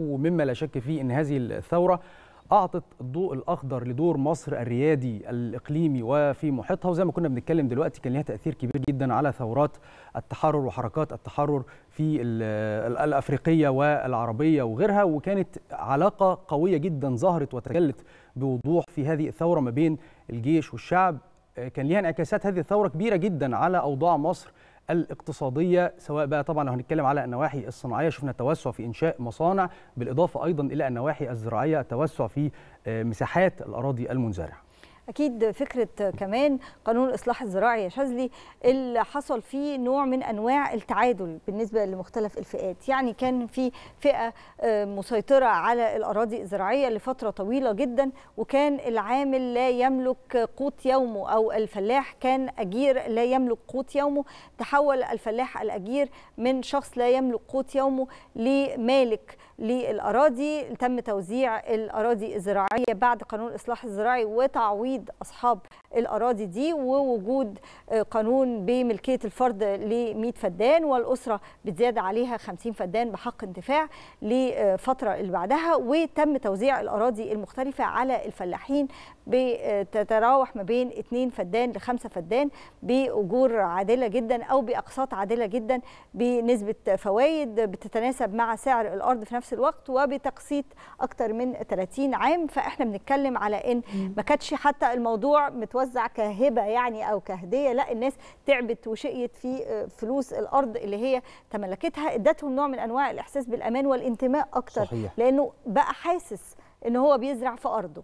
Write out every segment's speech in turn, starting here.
ومما لا شك فيه أن هذه الثورة أعطت الضوء الأخضر لدور مصر الريادي الإقليمي وفي محيطها وزي ما كنا بنتكلم دلوقتي كان لها تأثير كبير جدا على ثورات التحرر وحركات التحرر في الأفريقية والعربية وغيرها وكانت علاقة قوية جدا ظهرت وتجلت بوضوح في هذه الثورة ما بين الجيش والشعب كان لها انعكاسات هذه الثورة كبيرة جدا على أوضاع مصر الاقتصاديه سواء بقى طبعا لو هنتكلم على النواحي الصناعيه شفنا التوسع في انشاء مصانع بالاضافه ايضا الى النواحي الزراعيه التوسع في آه، مساحات الاراضي المنزرعه اكيد فكره كمان قانون الاصلاح الزراعي يا شاذلي اللي حصل فيه نوع من انواع التعادل بالنسبه لمختلف الفئات يعني كان في فئه آه، مسيطره على الاراضي الزراعيه لفتره طويله جدا وكان العامل لا يملك قوت يومه او الفلاح كان اجير لا يملك قوت يومه تحول الفلاح الاجير من شخص لا يملك قوت يومه لمالك للاراضي تم توزيع الاراضي الزراعيه بعد قانون الاصلاح الزراعي وتعويض اكيد اصحاب الأراضي دي ووجود آه، قانون بملكية الفرد ل 100 فدان والأسرة بتزيادة عليها 50 فدان بحق انتفاع لفترة اللي بعدها وتم توزيع الأراضي المختلفة على الفلاحين بتتراوح آه، ما بين 2 فدان ل 5 فدان بأجور عادلة جدا أو بأقساط عادلة جدا بنسبة فوائد بتتناسب مع سعر الأرض في نفس الوقت وبتقسيط أكتر من 30 عام فإحنا بنتكلم على إن ما كانتش حتى الموضوع متوجه بتتوزع كهبه يعني او كهديه لا الناس تعبت وشقيت في آه، فلوس الارض اللي هي تملكتها ادتهم نوع من انواع الاحساس بالامان والانتماء اكتر صحيح. لانه بقى حاسس ان هو بيزرع في ارضه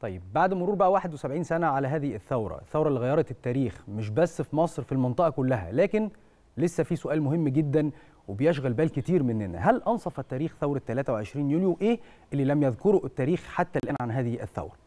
طيب بعد مرور بقى 71 سنه على هذه الثوره الثوره اللي غيرت التاريخ مش بس في مصر في المنطقه كلها لكن لسه في سؤال مهم جدا وبيشغل بال كتير مننا هل انصف التاريخ ثوره 23 يوليو ايه اللي لم يذكره التاريخ حتى الان عن هذه الثوره